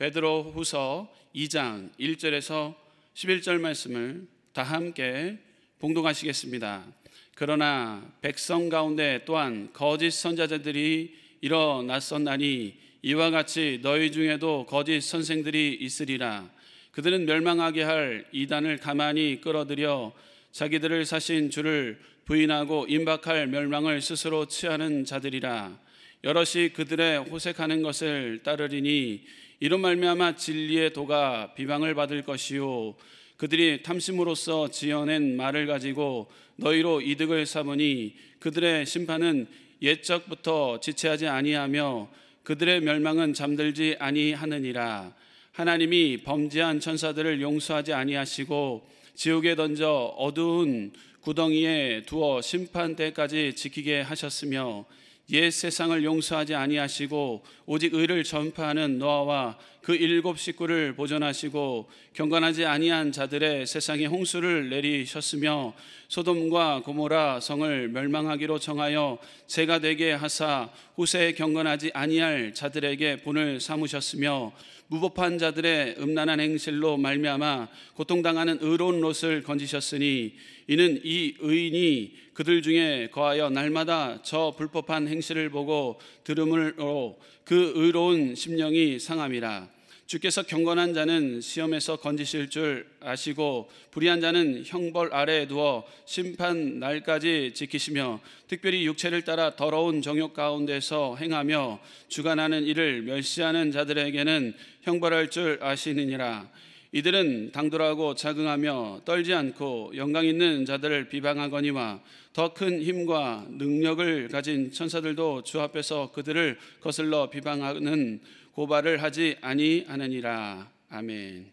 베드로 후서 2장 1절에서 11절 말씀을 다 함께 봉독하시겠습니다. 그러나 백성 가운데 또한 거짓 선자들이 일어났었나니 이와 같이 너희 중에도 거짓 선생들이 있으리라. 그들은 멸망하게 할 이단을 가만히 끌어들여 자기들을 사신 주를 부인하고 임박할 멸망을 스스로 취하는 자들이라. 여럿이 그들의 호색하는 것을 따르리니 이런 말미암아 진리의 도가 비방을 받을 것이요 그들이 탐심으로써 지어낸 말을 가지고 너희로 이득을 삼으니 그들의 심판은 옛적부터 지체하지 아니하며 그들의 멸망은 잠들지 아니하느니라 하나님이 범죄한 천사들을 용서하지 아니하시고 지옥에 던져 어두운 구덩이에 두어 심판 때까지 지키게 하셨으며 옛 세상을 용서하지 아니하시고 오직 의를 전파하는 노아와 그 일곱 식구를 보존하시고 경건하지 아니한 자들의 세상에 홍수를 내리셨으며 소돔과 고모라 성을 멸망하기로 정하여 제가 되게 하사 후세에 경건하지 아니할 자들에게 분을 삼으셨으며 무법한 자들의 음란한 행실로 말미암아 고통당하는 의로운 롯을 건지셨으니 이는 이 의인이 그들 중에 거하여 날마다 저 불법한 행실을 보고 들음으로 그 의로운 심령이 상함이라 주께서 경건한 자는 시험에서 건지실 줄 아시고 불의한 자는 형벌 아래에 두어 심판 날까지 지키시며 특별히 육체를 따라 더러운 정욕 가운데서 행하며 주관하는 일을 멸시하는 자들에게는 형벌할 줄 아시느니라 이들은 당돌하고 자긍하며 떨지 않고 영광 있는 자들을 비방하거니와 더 큰 힘과 능력을 가진 천사들도 주 앞에서 그들을 거슬러 비방하는 고발을 하지 아니하느니라. 아멘.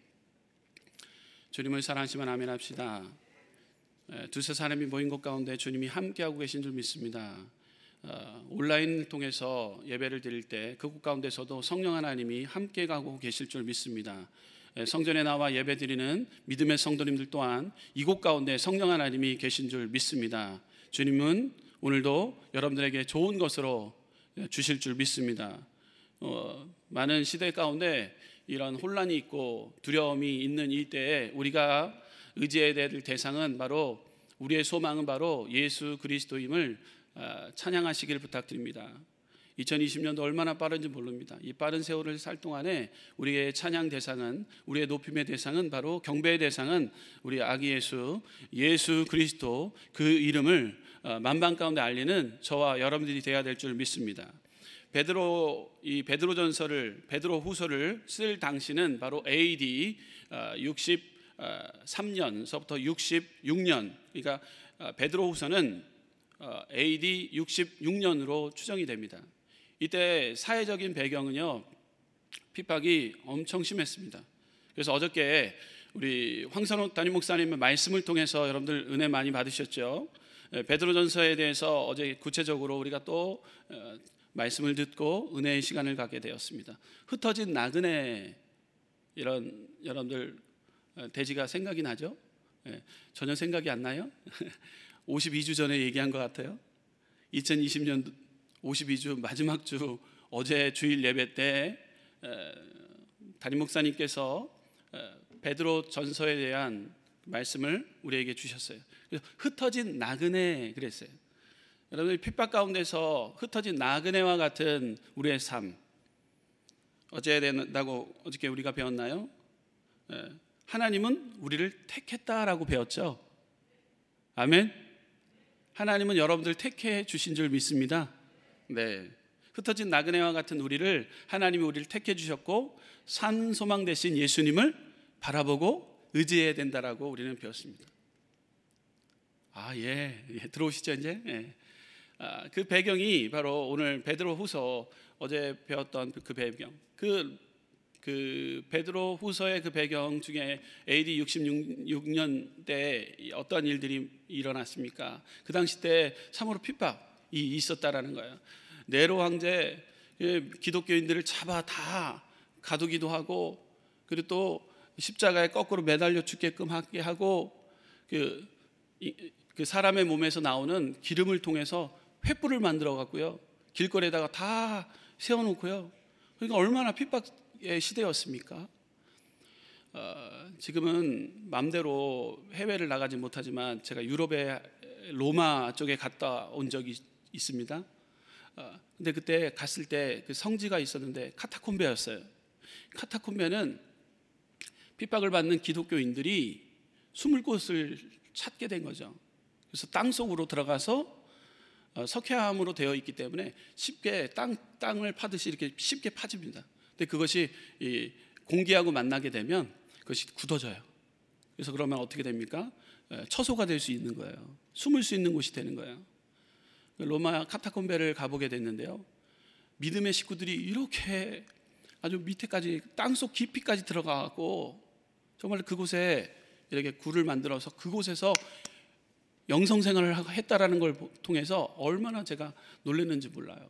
주님을 사랑하시면 아멘 합시다. 예, 두세 사람이 모인 것 가운데 주님이 함께하고 계신 줄 믿습니다. 어, 온라인 통해서 예배를 드릴 때 그곳 가운데서도 성령 하나님이 함께 가고 계실 줄 믿습니다. 예, 성전에 나와 예배 드리는 믿음의 성도님들 또한 이곳 가운데 성령 하나님이 계신 줄 믿습니다. 주님은 오늘도 여러분들에게 좋은 것으로 예, 주실 줄 믿습니다. 어, 많은 시대 가운데 이런 혼란이 있고 두려움이 있는 이때에 우리가 의지해야 될 대상은 바로 우리의 소망은 바로 예수 그리스도임을 아, 찬양하시길 부탁드립니다. 2020년도 얼마나 빠른지 모릅니다. 이 빠른 세월을 살 동안에 우리의 찬양 대상은 우리의 높임의 대상은 바로 경배의 대상은 우리 아기 예수 예수 그리스도 그 이름을 아, 만방 가운데 알리는 저와 여러분들이 되어야 될 줄 믿습니다. 베드로 이 베드로 전설을 베드로 후서를 쓸 당시는 바로 AD 63년서부터 어, 어, 66년 그러니까 어, 베드로 후서는 AD 66년으로 추정이 됩니다. 이때 사회적인 배경은요 핍박이 엄청 심했습니다. 그래서 어저께 우리 황선호 담임 목사님의 말씀을 통해서 여러분들 은혜 많이 받으셨죠. 예, 베드로전서에 대해서 어제 구체적으로 우리가 또 말씀을 듣고 은혜의 시간을 갖게 되었습니다. 흩어진 나그네 이런 여러분들 어, 돼지가 생각이 나죠? 예, 전혀 생각이 안 나요? 52주 전에 얘기한 것 같아요. 2020년 52주 마지막 주 어제 주일 예배 때 에, 어, 담임 목사님께서 에, 어, 베드로 전서에 대한 말씀을 우리에게 주셨어요. 흩어진 나그네 그랬어요. 여러분들 핍박 가운데서 흩어진 나그네와 같은 우리의 삶 어째야 된다고 어저께 우리가 배웠나요? 예, 하나님은 우리를 택했다라고 배웠죠. 아멘. 하나님은 여러분들 택해 주신 줄 믿습니다. 네. 흩어진 나그네와 같은 우리를 하나님이 우리를 택해 주셨고 산 소망 대신 예수님을 바라보고 의지해야 된다라고 우리는 배웠습니다. 아, 예. 예 들어오시죠, 이제. 예. 아, 그 배경이 바로 오늘 베드로후서 어제 배웠던 그 배경 그, 그 베드로후서의 그 배경 중에 AD 66년 때 어떤 일들이 일어났습니까? 그 당시 때 참으로 핍박이 있었다라는 거예요. 네로 황제 그 기독교인들을 잡아 다 가두기도 하고 그리고 또 십자가에 거꾸로 매달려 죽게끔 하게 하고 그, 그 사람의 몸에서 나오는 기름을 통해서 횃불을 만들어 갖고요. 길거리에다가 다 세워놓고요. 그러니까 얼마나 핍박의 시대였습니까? 어, 지금은 맘대로 해외를 나가지 못하지만 제가 유럽의 로마 쪽에 갔다 온 적이 있습니다. 어, 근데 그때 갔을 때 그 성지가 있었는데 카타콤베였어요. 카타콤베는 핍박을 받는 기독교인들이 숨을 곳을 찾게 된 거죠. 그래서 땅 속으로 들어가서 어, 석회암으로 되어 있기 때문에 쉽게 땅, 땅을 파듯이 이렇게 쉽게 파집니다. 근데 그것이 공기하고 만나게 되면 그것이 굳어져요. 그래서 그러면 어떻게 됩니까? 처소가 될 수 있는 거예요. 숨을 수 있는 곳이 되는 거예요. 로마 카타콤베를 가보게 됐는데요. 믿음의 식구들이 이렇게 아주 밑에까지 땅속 깊이까지 들어가고 정말 그곳에 이렇게 굴을 만들어서 그곳에서 영성 생활을 했다라는 걸 통해서 얼마나 제가 놀랐는지 몰라요.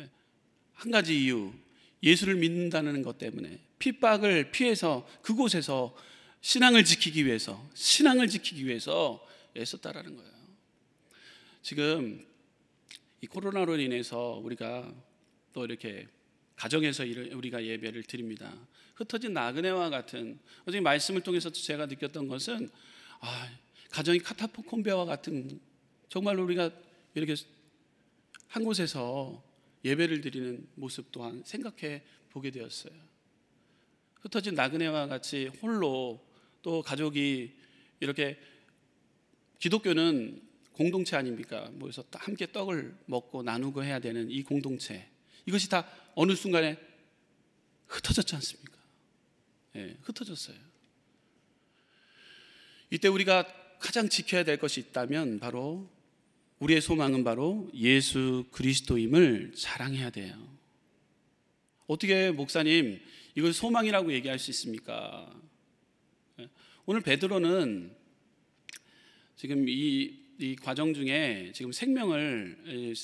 예. 한 가지 이유, 예수를 믿는다는 것 때문에 핍박을 피해서 그곳에서 신앙을 지키기 위해서 신앙을 지키기 위해서 애썼다라는 거예요. 지금 이 코로나로 인해서 우리가 또 이렇게 가정에서 우리가 예배를 드립니다. 흩어진 나그네와 같은 어제 말씀을 통해서 제가 느꼈던 것은 아, 가정이 카타콤베와 포 같은 정말 로 우리가 이렇게 한 곳에서 예배를 드리는 모습 또한 생각해 보게 되었어요. 흩어진 나그네와 같이 홀로 또 가족이 이렇게 기독교는 공동체 아닙니까? 모여서 함께 떡을 먹고 나누고 해야 되는 이 공동체. 이것이 다 어느 순간에 흩어졌지 않습니까? 예, 흩어졌어요. 이때 우리가 가장 지켜야 될 것이 있다면 바로 우리의 소망은 바로 예수 그리스도임을 자랑해야 돼요. 어떻게 목사님 이걸 소망이라고 얘기할 수 있습니까? 오늘 베드로는 지금 이, 이 과정 중에 지금 생명을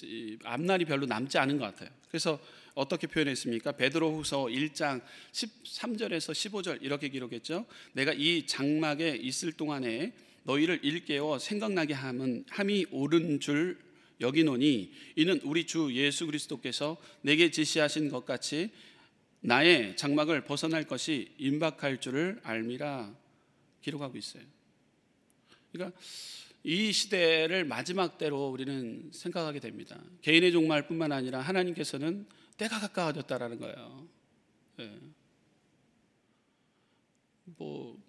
앞날이 별로 남지 않은 것 같아요. 그래서 어떻게 표현했습니까? 베드로후서 1장 13절에서 15절 이렇게 기록했죠. 내가 이 장막에 있을 동안에 너희를 일깨워 생각나게 함은 함이 옳은 줄 여기노니 이는 우리 주 예수 그리스도께서 내게 지시하신 것 같이 나의 장막을 벗어날 것이 임박할 줄을 알미라 기록하고 있어요. 그러니까 이 시대를 마지막 때로 우리는 생각하게 됩니다. 개인의 종말뿐만 아니라 하나님께서는 때가 가까워졌다라는 거예요. 네. 뭐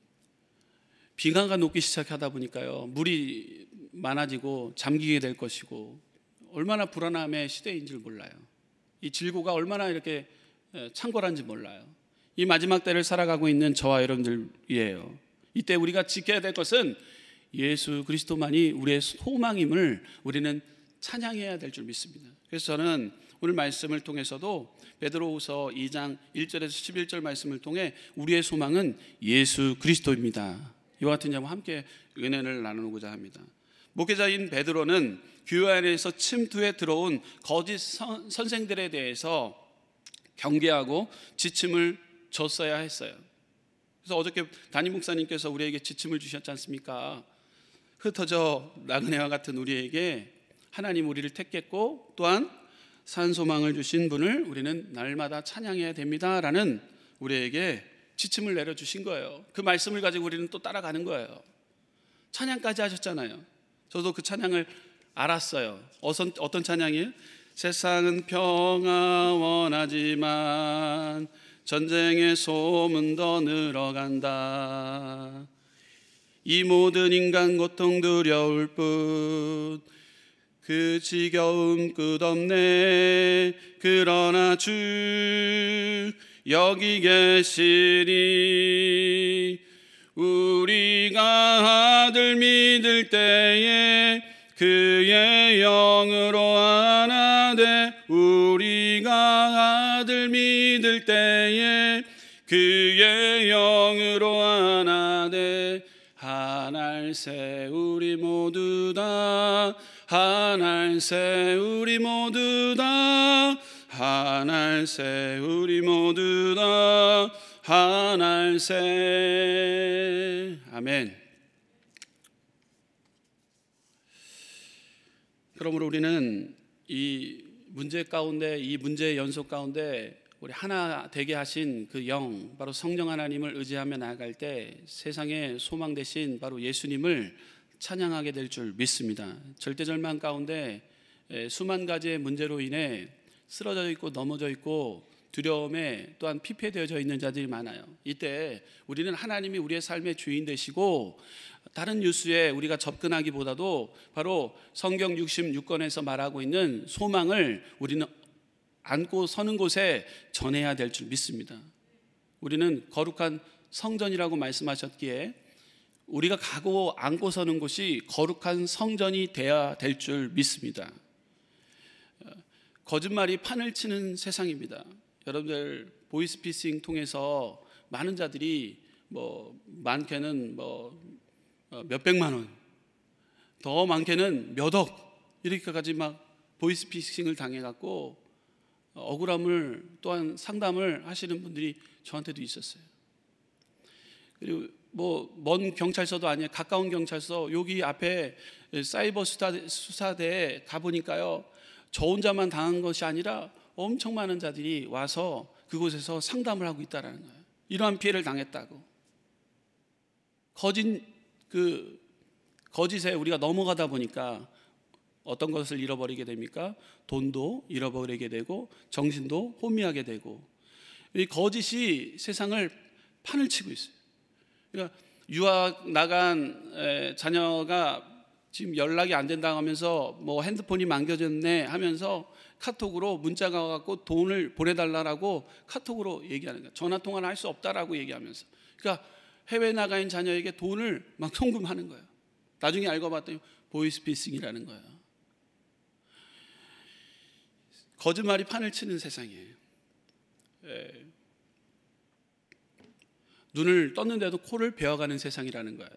비강가 높기 시작하다 보니까요. 물이 많아지고 잠기게 될 것이고 얼마나 불안함의 시대인 줄 몰라요. 이 질고가 얼마나 이렇게 창궐한지 몰라요. 이 마지막 때를 살아가고 있는 저와 여러분들이에요. 이때 우리가 지켜야 될 것은 예수 그리스도만이 우리의 소망임을 우리는 찬양해야 될 줄 믿습니다. 그래서 저는 오늘 말씀을 통해서도 베드로후서 2장 1절에서 11절 말씀을 통해 우리의 소망은 예수 그리스도입니다. 이와 같은 점을 함께 은혜를 나누고자 합니다. 목회자인 베드로는 교회 안에서 침투에 들어온 거짓 선, 생들에 대해서 경계하고 지침을 줬어야 했어요. 그래서 어저께 담임 목사님께서 우리에게 지침을 주셨지 않습니까? 흩어져 나그네와 같은 우리에게 하나님 우리를 택했고 또한 산소망을 주신 분을 우리는 날마다 찬양해야 됩니다라는 우리에게 지침을 내려주신 거예요. 그 말씀을 가지고 우리는 또 따라가는 거예요. 찬양까지 하셨잖아요. 저도 그 찬양을 알았어요. 어선, 어떤 찬양이에요? 세상은 평화원하지만 전쟁의 소문 더 늘어간다. 이 모든 인간 고통 두려울 뿐. 그 지겨움 끝없네. 그러나 주 여기 계시리 우리가 아들 믿을 때에 그의 영으로 안하되 우리가 아들 믿을 때에 그의 영으로 안하되 하늘새 우리 모두 다 하늘새 우리 모두 다 하늘새 나 우리 모두 다 하늘새 아멘 그러므로 우리는 이 문제 가운데 이 문제의 연속 가운데 우리 하나 되게 하신 그 영, 바로 성령 하나님을 의지하며 나아갈 때 세상의 소망 대신 바로 예수님을 찬양하게 될 줄 믿습니다. 절대절망 가운데 수만 가지의 문제로 인해 쓰러져 있고 넘어져 있고 두려움에 또한 피폐되어져 있는 자들이 많아요. 이때 우리는 하나님이 우리의 삶의 주인 되시고 다른 뉴스에 우리가 접근하기보다도 바로 성경 66권에서 말하고 있는 소망을 우리는 안고 서는 곳에 전해야 될 줄 믿습니다. 우리는 거룩한 성전이라고 말씀하셨기에 우리가 가고 안고 서는 곳이 거룩한 성전이 되어야 될 줄 믿습니다. 거짓말이 판을 치는 세상입니다. 여러분들 보이스피싱 통해서 많은 자들이 뭐 많게는 뭐 어, 몇백만 원, 더 많게는 몇억 이렇게까지 막 보이스피싱을 당해갖고 어, 억울함을 또한 상담을 하시는 분들이 저한테도 있었어요. 그리고 뭐 먼 경찰서도 아니에요. 가까운 경찰서 여기 앞에 사이버 수사대, 수사대에 가보니까요. 저 혼자만 당한 것이 아니라 엄청 많은 자들이 와서 그곳에서 상담을 하고 있다라는 거예요. 이러한 피해를 당했다고. 거짓 그 거짓에 우리가 넘어가다 보니까 어떤 것을 잃어버리게 됩니까? 돈도 잃어버리게 되고 정신도 혼미하게 되고 이 거짓이 세상을 판을 치고 있어요. 그러니까 유학 나간 자녀가 지금 연락이 안 된다 하면서 뭐 핸드폰이 망겨졌네 하면서 카톡으로 문자가 와갖고 돈을 보내달라고 카톡으로 얘기하는 거예요 전화 통화는할 수 없다라고 얘기하면서. 그러니까 해외 나가인 자녀에게 돈을 막 송금하는 거예요. 나중에 알고 봤더니 보이스피싱이라는 거예요. 거짓말이 판을 치는 세상이에요. 예. 눈을 떴는데도 코를 베어가는 세상이라는 거예요.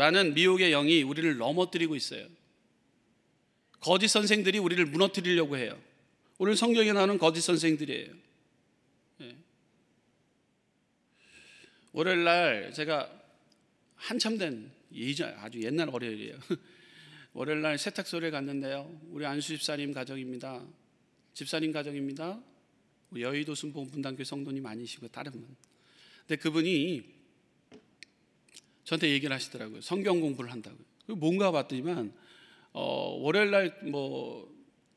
많은 미혹의 영이 우리를 넘어뜨리고 있어요. 거짓 선생들이 우리를 무너뜨리려고 해요. 오늘 성경에 나오는 거짓 선생들이에요. 예. 월요일 날 제가 한참 된 예전 아주 옛날 월요일이에요. 월요일 날 세탁소를 갔는데요. 우리 안수 집사님 가정입니다. 집사님 가정입니다. 여의도 순복음 분당교 성도님 아니시고 다른 분. 근데 그분이 저한테 얘기를 하시더라고요. 성경 공부를 한다고요. 뭔가 봤더니만 어, 월요일 날 뭐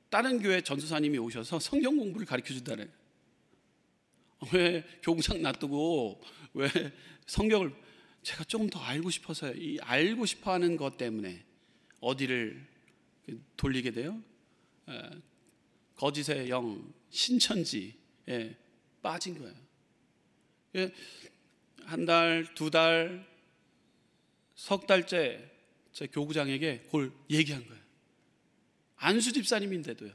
다른 교회 전수사님이 오셔서 성경 공부를 가르쳐 준다네. 왜 교구장 놔두고 왜 성경을 제가 조금 더 알고 싶어서요. 이 알고 싶어하는 것 때문에 어디를 돌리게 돼요? 에, 거짓의 영 신천지에 빠진 거예요. 예, 한 달, 두 달, 석 달째 제 교구장에게 그걸 얘기한 거예요. 안수 집사님인데도요.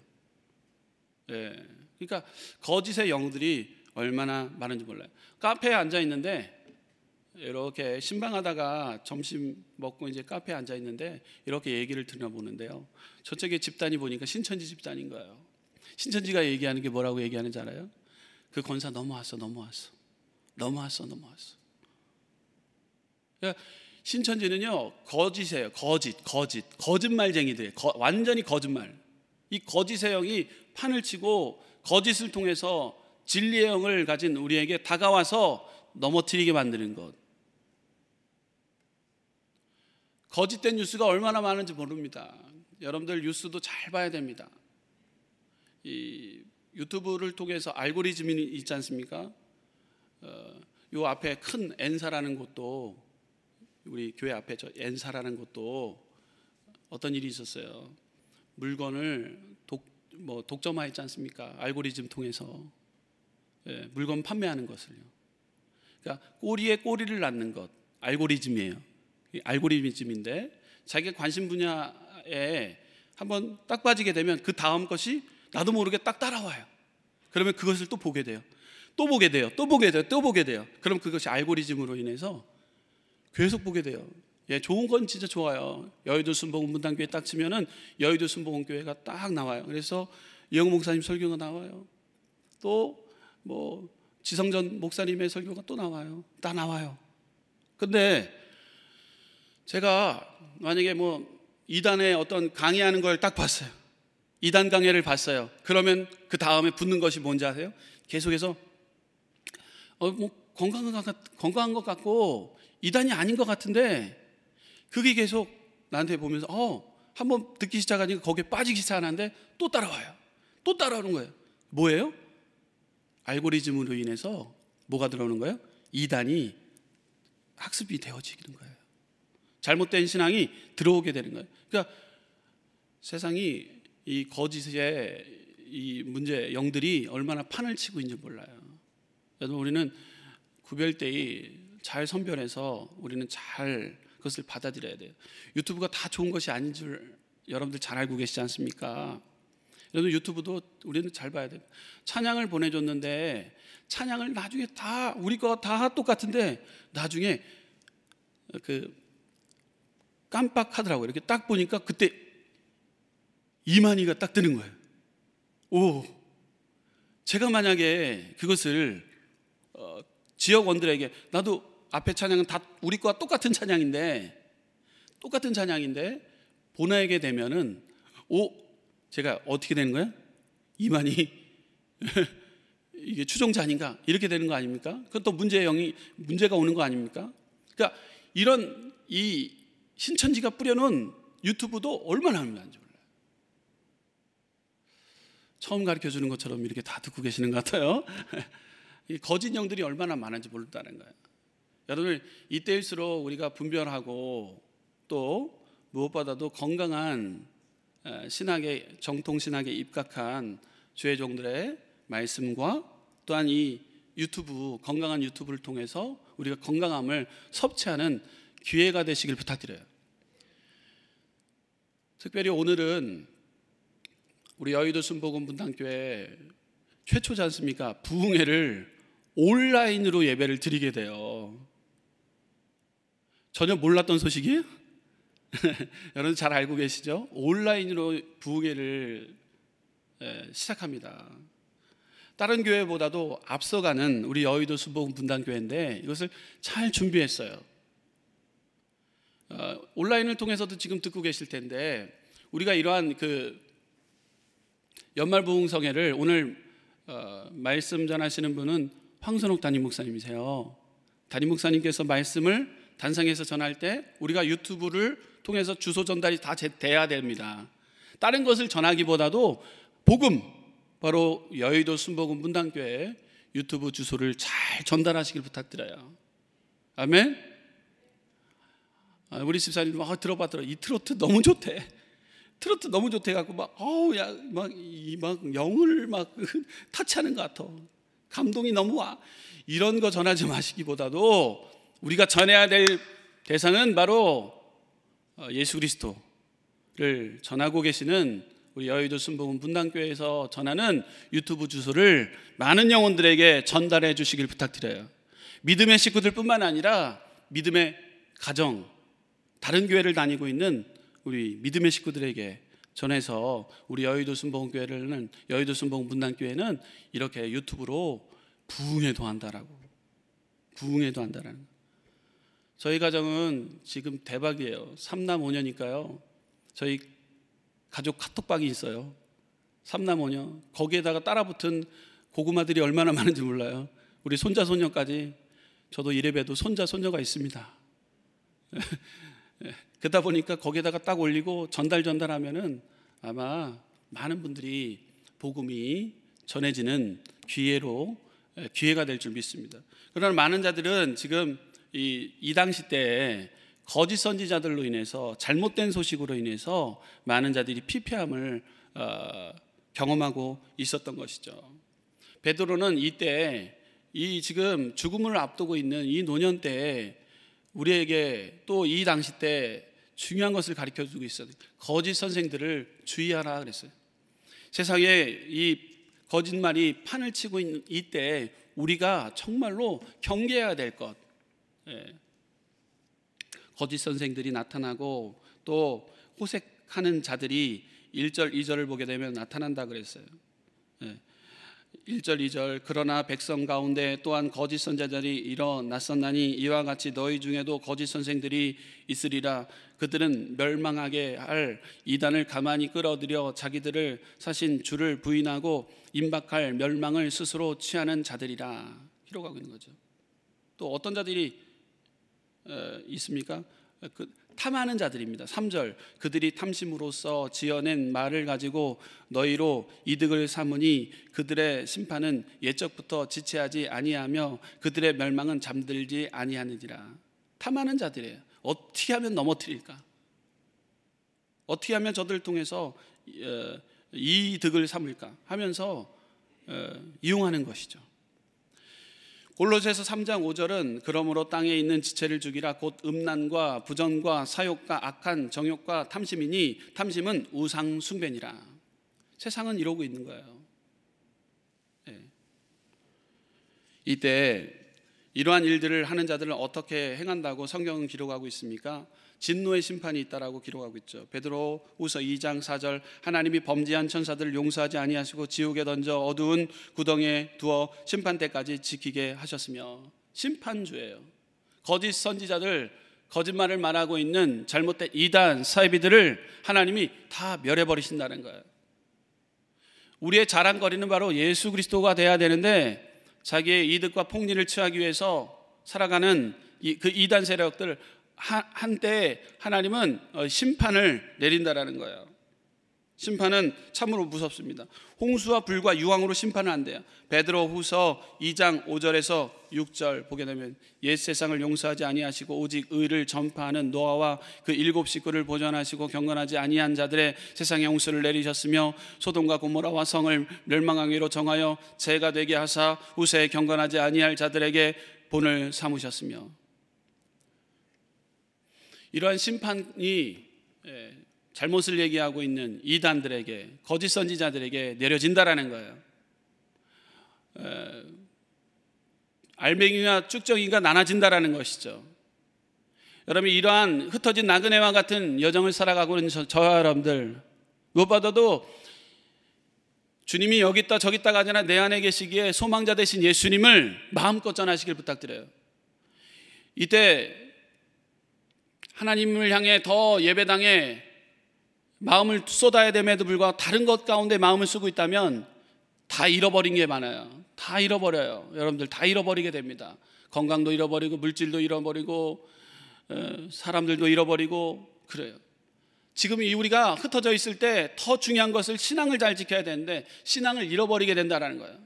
예. 그러니까 거짓의 영들이 얼마나 많은지 몰라요. 카페에 앉아 있는데 이렇게 신방하다가 점심 먹고 이제 카페에 앉아 있는데 이렇게 얘기를 들어보는데요. 저쪽에 집단이 보니까 신천지 집단인 거예요. 신천지가 얘기하는 게 뭐라고 얘기하는지 알아요? 그 권사 넘어왔어, 넘어왔어, 넘어왔어, 넘어왔어. 그러니까 신천지는요 거짓이에요. 거짓, 거짓, 거짓말쟁이들, 거, 완전히 거짓말. 이 거짓의 형이 판을 치고 거짓을 통해서 진리의 형을 가진 우리에게 다가와서 넘어뜨리게 만드는 것. 거짓된 뉴스가 얼마나 많은지 모릅니다. 여러분들 뉴스도 잘 봐야 됩니다. 이 유튜브를 통해서 알고리즘이 있지 않습니까? 어, 요 앞에 큰엔사라는 곳도 우리 교회 앞에 저 엔사라는 곳도 어떤 일이 있었어요. 물건을 독, 뭐 독점화했지 않습니까? 알고리즘 통해서 예, 물건 판매하는 것을요. 그러니까 꼬리에 꼬리를 낳는 것 알고리즘이에요. 알고리즘인데 자기 관심 분야에 한번 딱 빠지게 되면 그 다음 것이 나도 모르게 딱 따라와요. 그러면 그것을 또 보게 돼요. 또 보게 돼요. 또 보게 돼요. 또 보게 돼요. 그럼 그것이 알고리즘으로 인해서 계속 보게 돼요. 예, 좋은 건 진짜 좋아요. 여의도 순복음 문당교회딱 치면은 여의도 순복음 교회가 딱 나와요. 그래서 이영 목사님 설교가 나와요. 또 뭐 지성전 목사님의 설교가 또 나와요. 다 나와요. 근데 제가 만약에 뭐이단에 어떤 강의하는 걸 딱 봤어요. 이단 강의를 봤어요. 그러면 그 다음에 붙는 것이 뭔지 아세요? 계속해서 어, 뭐 건강한 것 같고 이단이 아닌 것 같은데 그게 계속 나한테 보면서 어, 한번 듣기 시작하니까 거기에 빠지기 시작하는데 또 따라와요. 또 따라오는 거예요. 뭐예요? 알고리즘으로 인해서 뭐가 들어오는 거예요? 이단이 학습이 되어지는 거예요. 잘못된 신앙이 들어오게 되는 거예요. 그러니까 세상이 이 거짓의 이 문제 영들이 얼마나 판을 치고 있는지 몰라요. 그래서 우리는 구별대의 잘 선별해서 우리는 잘 그것을 받아들여야 돼요. 유튜브가 다 좋은 것이 아닌 줄 여러분들 잘 알고 계시지 않습니까? 여러분 유튜브도 우리는 잘 봐야 돼요. 찬양을 보내줬는데 찬양을 나중에 다 우리 거 다 똑같은데 나중에 그 깜빡하더라고요. 이렇게 딱 보니까 그때 이만희가 딱 뜨는 거예요. 오, 제가 만약에 그것을 어, 지역원들에게 나도 앞에 찬양은 다 우리 거와 똑같은 찬양인데 똑같은 찬양인데 보나에게 되면은 오 제가 어떻게 되는 거야? 이만이 이게 추종자 아닌가 이렇게 되는 거 아닙니까? 그건 또 문제의 영이 문제가 오는 거 아닙니까? 그러니까 이런 이 신천지가 뿌려놓은 유튜브도 얼마나 하는지 몰라요. 처음 가르쳐 주는 것처럼 이렇게 다 듣고 계시는 것 같아요. 거짓 영들이 얼마나 많은지 모른다는 거예요. 여러분 이때일수록 우리가 분별하고 또 무엇보다도 건강한 신학의 정통 신학에 입각한 주의종들의 말씀과 또한 이 유튜브 건강한 유튜브를 통해서 우리가 건강함을 섭취하는 기회가 되시길 부탁드려요. 특별히 오늘은 우리 여의도 순복음 분당교회 최초지 않습니까? 부흥회를 온라인으로 예배를 드리게 돼요. 전혀 몰랐던 소식이에요? 여러분 잘 알고 계시죠? 온라인으로 부흥회를 시작합니다. 다른 교회보다도 앞서가는 우리 여의도 수복음 분당교회인데 이것을 잘 준비했어요. 어, 온라인을 통해서도 지금 듣고 계실 텐데 우리가 이러한 그 연말 부흥성회를 오늘 어, 말씀 전하시는 분은 황선옥 담임 목사님이세요. 담임 목사님께서 말씀을 단상에서 전할 때 우리가 유튜브를 통해서 주소 전달이 다 돼야 됩니다. 다른 것을 전하기보다도 복음 바로 여의도 순복음 분당교회 유튜브 주소를 잘 전달하시길 부탁드려요. 아멘. 아, 우리 집사님 아, 들어봤더라 이 트로트 너무 좋대. 트로트 너무 좋대 갖고 막 어우 야막 이 막 영을 막 타치하는 것 같아. 감동이 너무 와. 이런 거 전하지 마시기보다도 우리가 전해야 될 대상은 바로 어, 예수 그리스도를 전하고 계시는 우리 여의도 순복음 분당교회에서 전하는 유튜브 주소를 많은 영혼들에게 전달해 주시길 부탁드려요. 믿음의 식구들뿐만 아니라 믿음의 가정, 다른 교회를 다니고 있는 우리 믿음의 식구들에게 전해서 우리 여의도 순복음교회는 여의도 순복음 분당교회는 이렇게 유튜브로 부흥에도 한다라고 부흥에도 한다라는 저희 가정은 지금 대박이에요. 3남 5녀니까요. 저희 가족 카톡방이 있어요. 3남 5녀. 거기에다가 따라붙은 고구마들이 얼마나 많은지 몰라요. 우리 손자 손녀까지 저도 이래봬도 손자 손녀가 있습니다. 그러다 보니까 거기에다가 딱 올리고 전달 전달하면은 아마 많은 분들이 복음이 전해지는 기회로 예, 기회가 될 줄 믿습니다. 그러나 많은 자들은 지금 이, 이 당시 때에 거짓 선지자들로 인해서 잘못된 소식으로 인해서 많은 자들이 피폐함을 어, 경험하고 있었던 것이죠. 베드로는 이때 이 지금 죽음을 앞두고 있는 이 노년 때에 우리에게 또 이 당시 때 중요한 것을 가르쳐 주고 있어요. 거짓 선생들을 주의하라 그랬어요. 세상에 이 거짓말이 판을 치고 있는 이때 우리가 정말로 경계해야 될 것, 예. 거짓 선생들이 나타나고 또 호색하는 자들이 1절 2절을 보게 되면 나타난다 그랬어요. 1절 예. 2절 그러나 백성 가운데 또한 거짓 선자들이 일어났었나니 이와 같이 너희 중에도 거짓 선생들이 있으리라 그들은 멸망하게 할 이단을 가만히 끌어들여 자기들을 사신 주를 부인하고 임박할 멸망을 스스로 취하는 자들이라 희로가고 있는 거죠. 또 어떤 자들이 어, 있습니까? 어, 그 탐하는 자들입니다. 3절 그들이 탐심으로써 지어낸 말을 가지고 너희로 이득을 삼으니 그들의 심판은 옛적부터 지체하지 아니하며 그들의 멸망은 잠들지 아니하느니라. 탐하는 자들이에요. 어떻게 하면 넘어뜨릴까? 어떻게 하면 저들 통해서 어, 이득을 삼을까 하면서 이용하는 것이죠. 골로새서 3장 5절은 그러므로 땅에 있는 지체를 죽이라 곧 음란과 부정과 사욕과 악한 정욕과 탐심이니 탐심은 우상 숭배니라. 세상은 이러고 있는 거예요. 네. 이때 이러한 일들을 하는 자들을 어떻게 행한다고 성경은 기록하고 있습니까? 진노의 심판이 있다라고 기록하고 있죠. 베드로후서 2장 4절 하나님이 범죄한 천사들을 용서하지 아니하시고 지옥에 던져 어두운 구덩에 두어 심판 때까지 지키게 하셨으며 심판주예요. 거짓 선지자들 거짓말을 말하고 있는 잘못된 이단 사이비들을 하나님이 다 멸해 버리신다는 거예요. 우리의 자랑거리는 바로 예수 그리스도가 돼야 되는데 자기의 이득과 폭리를 취하기 위해서 살아가는 그 이단 세력들 한때 하나님은 어, 심판을 내린다라는 거예요. 심판은 참으로 무섭습니다. 홍수와 불과 유황으로 심판은 안 돼요. 베드로 후서 2장 5절에서 6절 보게 되면 옛 세상을 용서하지 아니하시고 오직 의를 전파하는 노아와 그 일곱 식구를 보존하시고 경건하지 아니한 자들의 세상에 홍수를 내리셨으며 소돔과 고모라와 성을 멸망하기로 정하여 죄가 되게 하사 후세에 경건하지 아니할 자들에게 본을 삼으셨으며 이러한 심판이 예, 잘못을 얘기하고 있는 이단들에게 거짓 선지자들에게 내려진다라는 거예요. 예, 알맹이와 쭉정이가 나눠진다라는 것이죠. 여러분 이러한 흩어진 나그네와 같은 여정을 살아가고 있는 저, 여러분들 무엇보다도 주님이 여기 있다 저기 있다가 아니라 내 안에 계시기에 소망자 되신 예수님을 마음껏 전하시길 부탁드려요. 이때 하나님을 향해 더 예배당에 마음을 쏟아야 됨에도 불구하고 다른 것 가운데 마음을 쓰고 있다면 다 잃어버린 게 많아요. 다 잃어버려요. 여러분들 다 잃어버리게 됩니다. 건강도 잃어버리고 물질도 잃어버리고 어, 사람들도 잃어버리고 그래요. 지금 이 우리가 흩어져 있을 때 더 중요한 것을 신앙을 잘 지켜야 되는데 신앙을 잃어버리게 된다라는 거예요.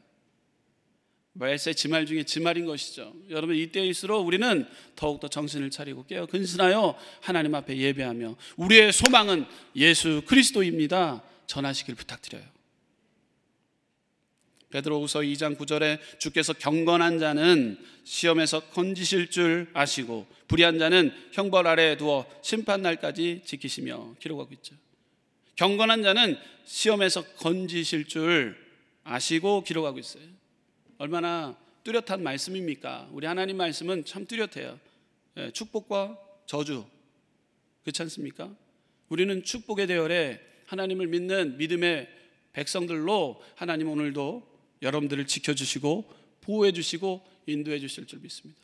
말세 지말 중에 지말인 것이죠. 여러분 이때일수록 우리는 더욱더 정신을 차리고 깨어 근신하여 하나님 앞에 예배하며 우리의 소망은 예수 그리스도입니다. 전하시길 부탁드려요. 베드로후서 2장 9절에 주께서 경건한 자는 시험에서 건지실 줄 아시고 불의한 자는 형벌 아래에 두어 심판 날까지 지키시며 기록하고 있죠. 경건한 자는 시험에서 건지실 줄 아시고 기록하고 있어요. 얼마나 뚜렷한 말씀입니까? 우리 하나님 말씀은 참 뚜렷해요. 예, 축복과 저주. 그렇지 않습니까? 우리는 축복의 대열에 하나님을 믿는 믿음의 백성들로 하나님 오늘도 여러분들을 지켜주시고 보호해주시고 인도해주실 줄 믿습니다.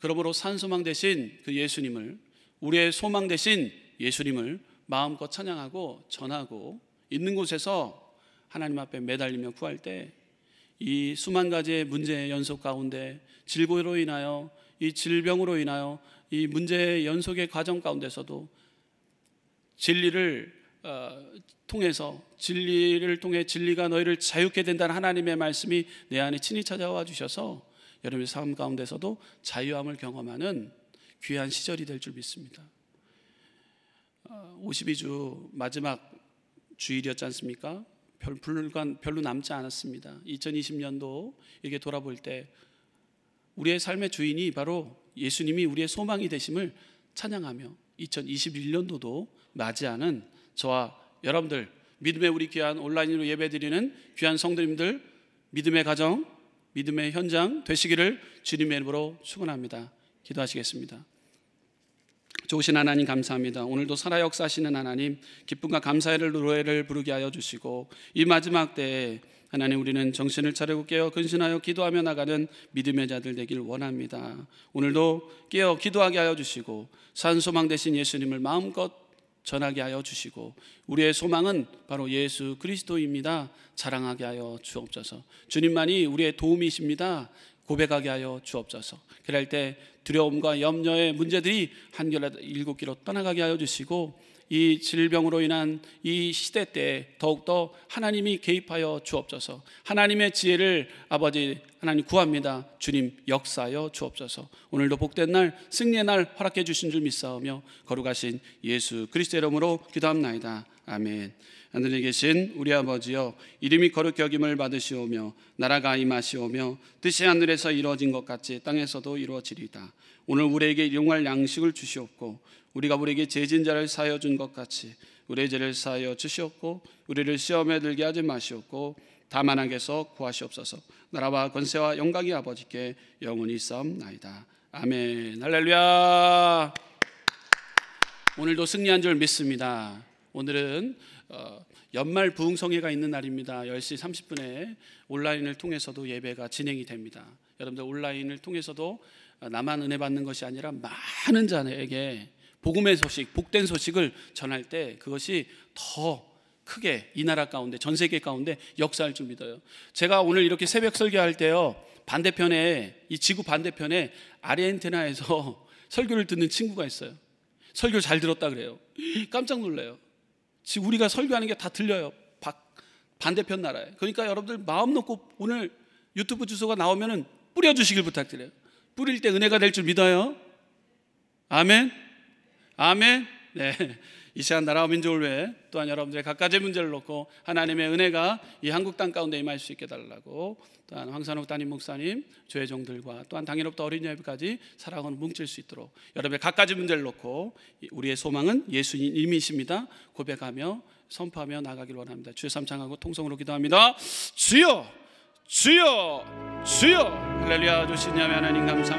그러므로 산소망 대신 그 예수님을 우리의 소망 대신 예수님을 마음껏 찬양하고 전하고 있는 곳에서 하나님 앞에 매달리며 구할 때이 수만 가지의 문제의 연속 가운데 질고로 인하여 이 질병으로 인하여 이 문제의 연속의 과정 가운데서도 진리를 어, 통해서 진리를 통해 진리가 너희를 자유케 된다는 하나님의 말씀이 내 안에 친히 찾아와 주셔서 여러분의 삶 가운데서도 자유함을 경험하는 귀한 시절이 될 줄 믿습니다. 52주 어, 마지막 주일이었지 않습니까? 별 불간 별로 남지 않았습니다. 2020년도 이렇게 돌아볼 때 우리의 삶의 주인이 바로 예수님이 우리의 소망이 되심을 찬양하며 2021년도도 맞이하는 저와 여러분들 믿음의 우리 귀한 온라인으로 예배드리는 귀한 성도님들 믿음의 가정 믿음의 현장 되시기를 주님의 이름으로 축원합니다. 기도하시겠습니다. 좋으신 하나님 감사합니다. 오늘도 살아 역사하시는 하나님 기쁨과 감사의 노래를 부르게 하여 주시고 이 마지막 때에 하나님 우리는 정신을 차리고 깨어 근신하여 기도하며 나가는 믿음의 자들 되길 원합니다. 오늘도 깨어 기도하게 하여 주시고 산소망 대신 예수님을 마음껏 전하게 하여 주시고 우리의 소망은 바로 예수 그리스도입니다. 자랑하게 하여 주옵소서. 주님만이 우리의 도움이십니다. 고백하게 하여 주옵소서. 그럴 때 두려움과 염려의 문제들이 한결 일곱 길로 떠나가게 하여 주시고 이 질병으로 인한 이 시대 때 더욱더 하나님이 개입하여 주옵소서. 하나님의 지혜를 아버지 하나님 구합니다. 주님 역사여 주옵소서. 오늘도 복된 날 승리의 날 허락해 주신 줄 믿사오며 거룩하신 예수 그리스도 이름으로 기도합니다 아멘. 하늘에 계신 우리 아버지여 이름이 거룩히 여김을 받으시오며 나라가 임하시오며 뜻이 하늘에서 이루어진 것 같이 땅에서도 이루어지리다. 오늘 우리에게 용할 양식을 주시옵고 우리가 우리에게 죄진 자를 사여준 것 같이 우리의 죄를 사여 주시옵고 우리를 시험에 들게 하지 마시옵고 다만 하께서 구하시옵소서 나라와 권세와 영광이 아버지께 영원히 있사옵나이다 아멘 할렐루야 오늘도 승리한 줄 믿습니다 오늘은 어, 연말 부흥성회가 있는 날입니다 10시 30분에 온라인을 통해서도 예배가 진행이 됩니다 여러분들 온라인을 통해서도 나만 은혜 받는 것이 아니라 많은 자에게 복음의 소식, 복된 소식을 전할 때 그것이 더 크게 이 나라 가운데 전 세계 가운데 역사할 줄 믿어요. 제가 오늘 이렇게 새벽 설교할 때요. 반대편에 이 지구 반대편에 아르헨티나에서 설교를 듣는 친구가 있어요. 설교 잘 들었다 그래요. 깜짝 놀라요 지금 우리가 설교하는 게 다 들려요. 반대편 나라에. 그러니까 여러분들 마음 놓고 오늘 유튜브 주소가 나오면은 뿌려 주시길 부탁드려요. 뿌릴 때 은혜가 될 줄 믿어요. 아멘. 아멘. 네. 이 시간 나라와 민족을 위해 또한 여러분들의 각가지 문제를 놓고 하나님의 은혜가 이 한국 땅 가운데 임할 수 있게 달라고 또한 황산옥 담임 목사님, 조혜정들과 또한 당일부터 어린이예까지 사랑은 뭉칠 수 있도록 여러분의 각가지 문제를 놓고 우리의 소망은 예수님이십니다 고백하며 선포하며 나가길 원합니다 주여 삼창하고 통성으로 기도합니다 주여 주여 주여 할렐루야 주시냐면 하나님 감사합니다